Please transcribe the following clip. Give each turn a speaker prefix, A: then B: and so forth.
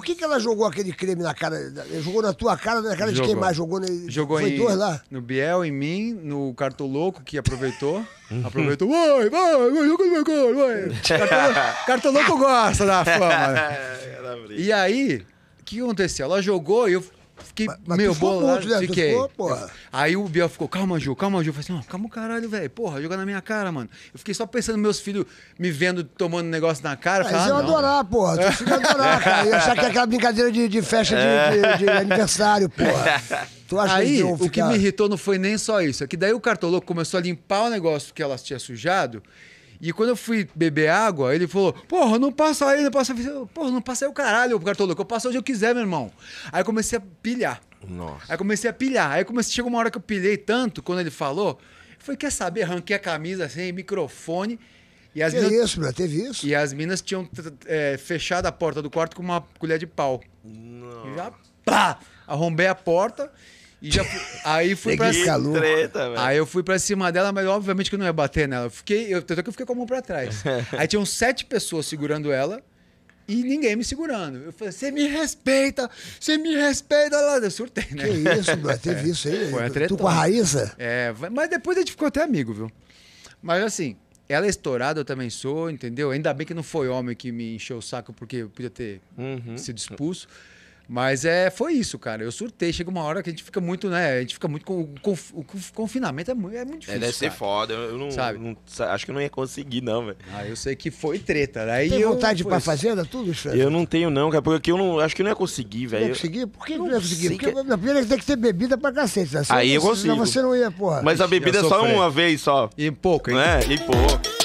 A: por que, que ela jogou aquele creme na cara? Jogou na tua cara, na cara jogou. de quem mais? Jogou, ne... jogou Foi em, dois lá? No Biel, em mim, no Cartoloco, que aproveitou. Uhum. aproveitou. Vai, vai, vai, joga no meu gol, vai. Cartoloco gosta da fama. Né? É, e aí, o que aconteceu? Ela jogou e eu Fiquei mas, meu bolado, muito, né? fiquei. Ficou, porra. Aí o Biel ficou, calma, Ju, calma, Ju. Eu falei assim, ó, calma o caralho, velho. Porra, jogar na minha cara, mano. Eu fiquei só pensando meus filhos me vendo tomando negócio na cara. Mas ah, eu ah, adorar, porra. Tu fica adorar, cara. E achar que é aquela brincadeira de, de festa de, de, de aniversário, porra. Tu acha Aí, que o que me irritou não foi nem só isso. É que daí o cartoloco começou a limpar o negócio que ela tinha sujado. E quando eu fui beber água, ele falou: Porra, não passa aí, não passa. Porra, não passa aí o caralho, o louco Eu passo onde eu quiser, meu irmão. Aí comecei a pilhar. Nossa. Aí comecei a pilhar. Aí comecei, chegou uma hora que eu pilhei tanto quando ele falou. Foi, quer saber? Ranquei a camisa assim, microfone. E as que minas... isso, bro? Teve isso? E as minas tinham é, fechado a porta do quarto com uma colher de pau. Não. E já, pá! Arrombei a porta. E já fui, aí fui pra cima. Aí eu fui para cima dela, mas obviamente que eu não ia bater nela. Eu fiquei, eu, tanto é que eu fiquei com a mão pra trás. aí tinham sete pessoas segurando ela e ninguém me segurando. Eu falei, você me respeita, você me respeita. Lá, eu surtei, né? Que isso, bro, teve isso aí. Foi tu com a Raíssa? É, mas depois a gente ficou até amigo, viu? Mas assim, ela é estourada, eu também sou, entendeu? Ainda bem que não foi homem que me encheu o saco porque eu podia ter uhum. sido expulso. Mas é, foi isso, cara. Eu surtei. Chega uma hora que a gente fica muito, né? A gente fica muito. Com, o confinamento é, é muito, é muito difícil. É, deve cara. ser foda. Eu não, não, Acho que eu não ia conseguir, não, velho. Ah, eu sei que foi treta. Daí Tem eu, vontade de ir pra fazenda, tudo, Fred? Eu não tenho, não, cara. Porque eu não, acho que eu não ia conseguir, velho. Não ia conseguir? Por que não, não ia conseguir? Porque que... na primeira tem que ter bebida pra cacete. Assim, Aí eu consigo. Senão você não ia, porra. Mas a bebida é só uma vez só. E pouco, hein? é? E pouco.